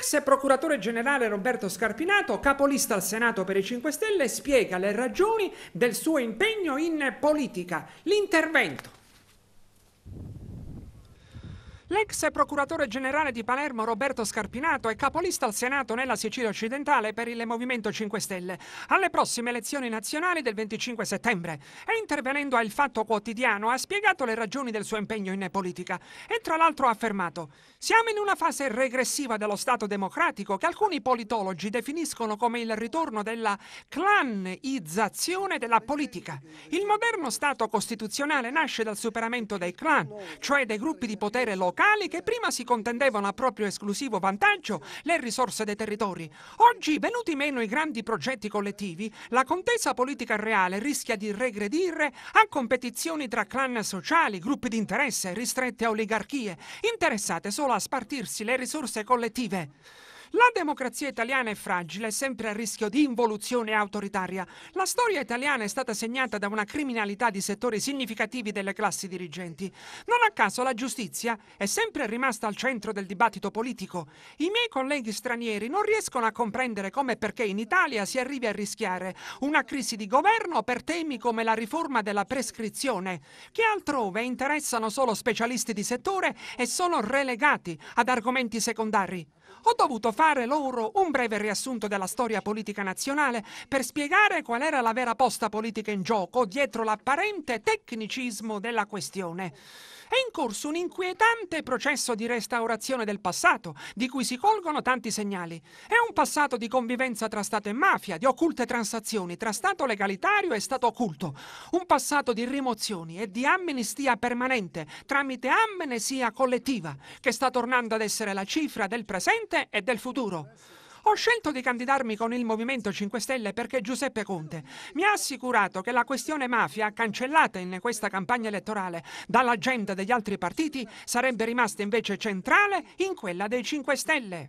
L'ex procuratore generale Roberto Scarpinato, capolista al Senato per i 5 Stelle, spiega le ragioni del suo impegno in politica. L'intervento L'ex procuratore generale di Palermo Roberto Scarpinato è capolista al Senato nella Sicilia occidentale per il Movimento 5 Stelle alle prossime elezioni nazionali del 25 settembre e intervenendo a Il Fatto Quotidiano ha spiegato le ragioni del suo impegno in politica e tra l'altro ha affermato siamo in una fase regressiva dello Stato democratico che alcuni politologi definiscono come il ritorno della clanizzazione della politica. Il moderno Stato costituzionale nasce dal superamento dei clan, cioè dei gruppi di potere locale locali che prima si contendevano a proprio esclusivo vantaggio le risorse dei territori. Oggi, venuti meno i grandi progetti collettivi, la contesa politica reale rischia di regredire a competizioni tra clan sociali, gruppi di interesse, ristrette oligarchie, interessate solo a spartirsi le risorse collettive. La democrazia italiana è fragile, sempre a rischio di involuzione autoritaria. La storia italiana è stata segnata da una criminalità di settori significativi delle classi dirigenti. Non a caso la giustizia è sempre rimasta al centro del dibattito politico. I miei colleghi stranieri non riescono a comprendere come e perché in Italia si arrivi a rischiare una crisi di governo per temi come la riforma della prescrizione, che altrove interessano solo specialisti di settore e sono relegati ad argomenti secondari ho dovuto fare loro un breve riassunto della storia politica nazionale per spiegare qual era la vera posta politica in gioco dietro l'apparente tecnicismo della questione. È in corso un inquietante processo di restaurazione del passato, di cui si colgono tanti segnali. È un passato di convivenza tra Stato e mafia, di occulte transazioni tra Stato legalitario e Stato occulto. Un passato di rimozioni e di amnistia permanente tramite amnesia collettiva, che sta tornando ad essere la cifra del presente presente e del futuro. Ho scelto di candidarmi con il Movimento 5 Stelle perché Giuseppe Conte mi ha assicurato che la questione mafia, cancellata in questa campagna elettorale dall'agenda degli altri partiti, sarebbe rimasta invece centrale in quella dei 5 Stelle.